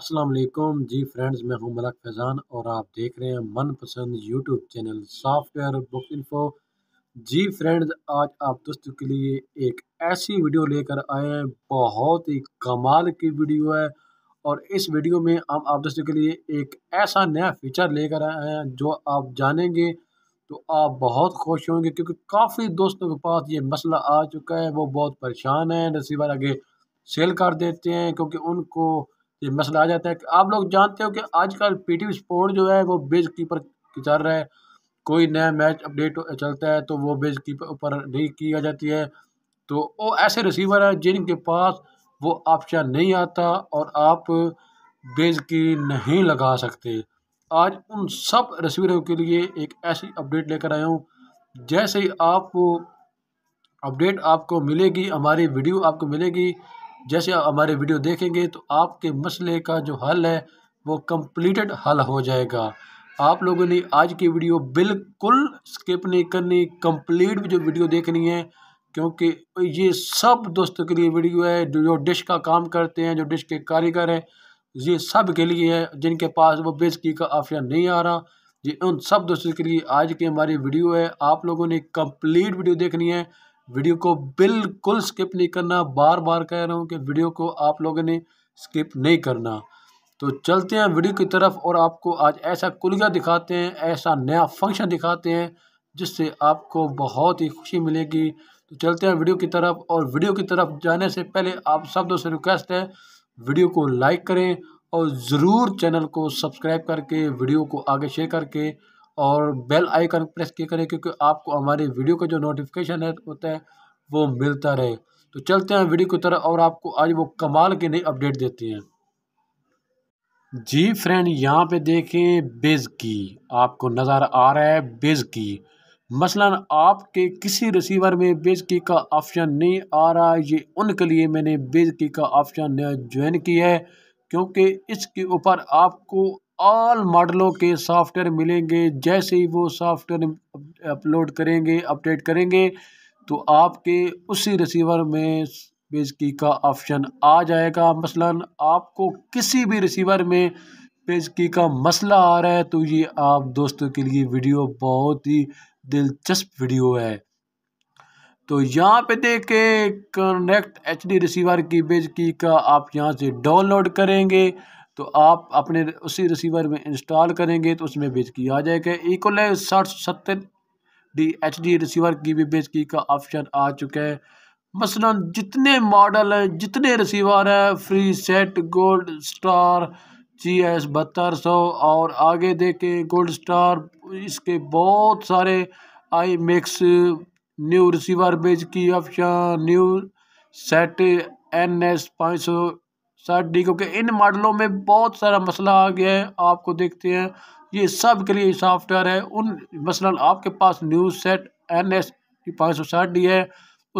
असलकुम जी फ्रेंड्स मैं हूं मलक फैज़ान और आप देख रहे हैं मनपसंद YouTube channel software book info जी फ्रेंड्स आज आप दोस्तों के लिए एक ऐसी वीडियो लेकर आए हैं बहुत ही कमाल की वीडियो है और इस वीडियो में हम आप दोस्तों के लिए एक ऐसा नया फीचर लेकर आए हैं जो आप जानेंगे तो आप बहुत खुश होंगे क्योंकि काफ़ी दोस्तों के पास ये मसला आ चुका है वो बहुत परेशान है रिसीवर आगे सेल कर देते हैं क्योंकि उनको ये मसला आ जाता है कि आप लोग जानते हो कि आजकल पीटी स्पोर्ट जो है वो बेज कीपर की चल रहा है कोई नया मैच अपडेट चलता है तो वो बेज कीपर ऊपर नहीं किया जाती है तो वो ऐसे रिसीवर हैं जिनके पास वो ऑप्शन नहीं आता और आप बेज की नहीं लगा सकते आज उन सब रिसीवरों के लिए एक ऐसी अपडेट लेकर आया हूँ जैसे ही आप अपडेट आपको मिलेगी हमारी वीडियो आपको मिलेगी जैसे हमारे वीडियो देखेंगे तो आपके मसले का जो हल है वो कंप्लीटेड हल हो जाएगा आप लोगों ने आज की वीडियो बिल्कुल स्किप नहीं करनी कंप्लीट जो वीडियो देखनी है क्योंकि ये सब दोस्तों के लिए वीडियो है जो डिश का काम करते हैं जो डिश के कारीगर हैं ये सब के लिए है जिनके पास वो बेजकी का ऑप्शन नहीं आ रहा ये उन सब दोस्तों के लिए आज की हमारी वीडियो है आप लोगों ने कंप्लीट वीडियो देखनी है वीडियो को बिल्कुल स्किप नहीं करना बार बार कह रहा हूँ कि वीडियो को आप लोगों ने स्किप नहीं करना तो चलते हैं वीडियो की तरफ और आपको आज ऐसा कुलिया दिखाते हैं ऐसा नया फंक्शन दिखाते हैं जिससे आपको बहुत ही खुशी मिलेगी तो चलते हैं वीडियो की तरफ और वीडियो की तरफ जाने से पहले आप सब दोस्तों से रिक्वेस्ट है वीडियो को लाइक करें और ज़रूर चैनल को सब्सक्राइब करके वीडियो को आगे शेयर करके और बेल आइकन प्रेस किया करें क्योंकि आपको हमारे वीडियो का जो नोटिफिकेशन है होता है वो मिलता रहे तो चलते हैं वीडियो की तरह और आपको आज वो कमाल की नई अपडेट देती हैं जी फ्रेंड यहाँ पे देखें बेज की आपको नज़र आ रहा है बेज की मसलन आपके किसी रिसीवर में बेज की का ऑप्शन नहीं आ रहा ये उनके लिए मैंने बेज की का ऑप्शन ज्वाइन किया है क्योंकि इसके ऊपर आपको ऑल मॉडलों के सॉफ्टवेयर मिलेंगे जैसे ही वो सॉफ्टवेयर अपलोड करेंगे अपडेट करेंगे तो आपके उसी रिसीवर में पेज की का ऑप्शन आ जाएगा मसलन आपको किसी भी रिसीवर में पेज की का मसला आ रहा है तो ये आप दोस्तों के लिए वीडियो बहुत ही दिलचस्प वीडियो है तो यहाँ पे देखे कनेक्ट एचडी रिसीवर की पेज की का आप यहाँ से डाउनलोड करेंगे तो आप अपने उसी रिसीवर में इंस्टॉल करेंगे तो उसमें बेच की आ जाएगा इकोले साठ सत्तर डी एच डी रिसीवर की भी बेच की का ऑप्शन आ चुका है मसलन जितने मॉडल हैं जितने रिसीवर हैं free set gold star G S बहत्तर सौ और आगे देखें गोल्ड स्टार इसके बहुत सारे आई मैक्स न्यू रिसीवर बेच की option new set N S पाँच सौ सात डी क्योंकि इन मॉडलों में बहुत सारा मसला आ गया है आपको देखते हैं ये सब के लिए सॉफ्टवेयर है उन मसला आपके पास न्यूज सेट एन एस पाँच सौ साठ डी है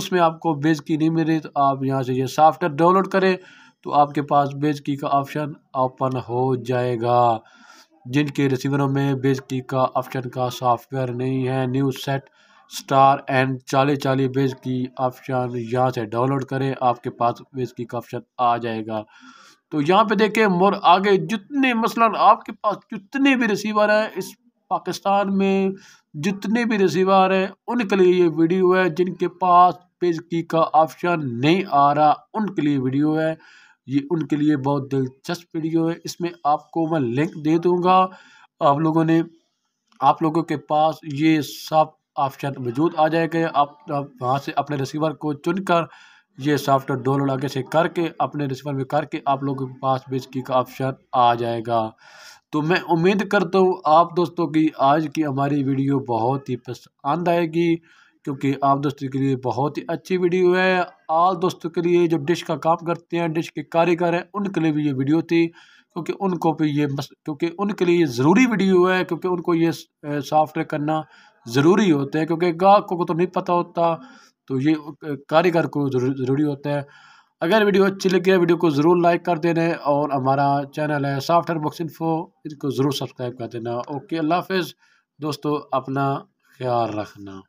उसमें आपको बेज की नहीं मिल रही तो आप यहाँ से ये सॉफ्टवेयर डाउनलोड करें तो आपके पास बेज की का ऑप्शन ओपन हो जाएगा जिनके रिसीवरों में बेज की का ऑप्शन का सॉफ्टवेयर नहीं है न्यूज सेट स्टार एंड चाली चाली बेज की ऑप्शन यहाँ से डाउनलोड करें आपके पास बेज की ऑप्शन आ जाएगा तो यहाँ पे देखें मोर आगे जितने मसलन आपके पास जितने भी रिसीवर हैं इस पाकिस्तान में जितने भी रिसीवर हैं उनके लिए ये वीडियो है जिनके पास पेज की का ऑप्शन नहीं आ रहा उनके लिए वीडियो है ये उनके लिए बहुत दिलचस्प वीडियो है इसमें आपको मैं लिंक दे दूँगा आप लोगों ने आप लोगों के पास ये सब ऑप्शन वजूद आ जाएगा आप, आप वहाँ से अपने रिसीवर को चुनकर ये सॉफ्टवेयर डाउनलोड आगे से करके अपने रिसीवर में करके आप लोगों के पास बेच का ऑप्शन आ जाएगा तो मैं उम्मीद करता हूँ आप दोस्तों की आज की हमारी वीडियो बहुत ही पसंद आएगी क्योंकि आप दोस्तों के लिए बहुत ही अच्छी वीडियो है आप दोस्तों के लिए जो डिश का काम करते हैं डिश के कारीगर हैं उनके लिए भी ये वीडियो थी क्योंकि उनको भी ये मस क्योंकि उनके लिए ज़रूरी वीडियो है क्योंकि उनको ये सॉफ्टवेयर करना ज़रूरी होता है क्योंकि ग्राहकों को तो नहीं पता होता तो ये कारीगर को ज़रूरी होता है अगर वीडियो अच्छी लगी है वीडियो को ज़रूर लाइक कर देना और हमारा चैनल है सॉफ्टवेयर बॉक्स इन्फो इनको ज़रूर सब्सक्राइब कर देना ओके अल्लाह हाफ दोस्तों अपना ख्याल रखना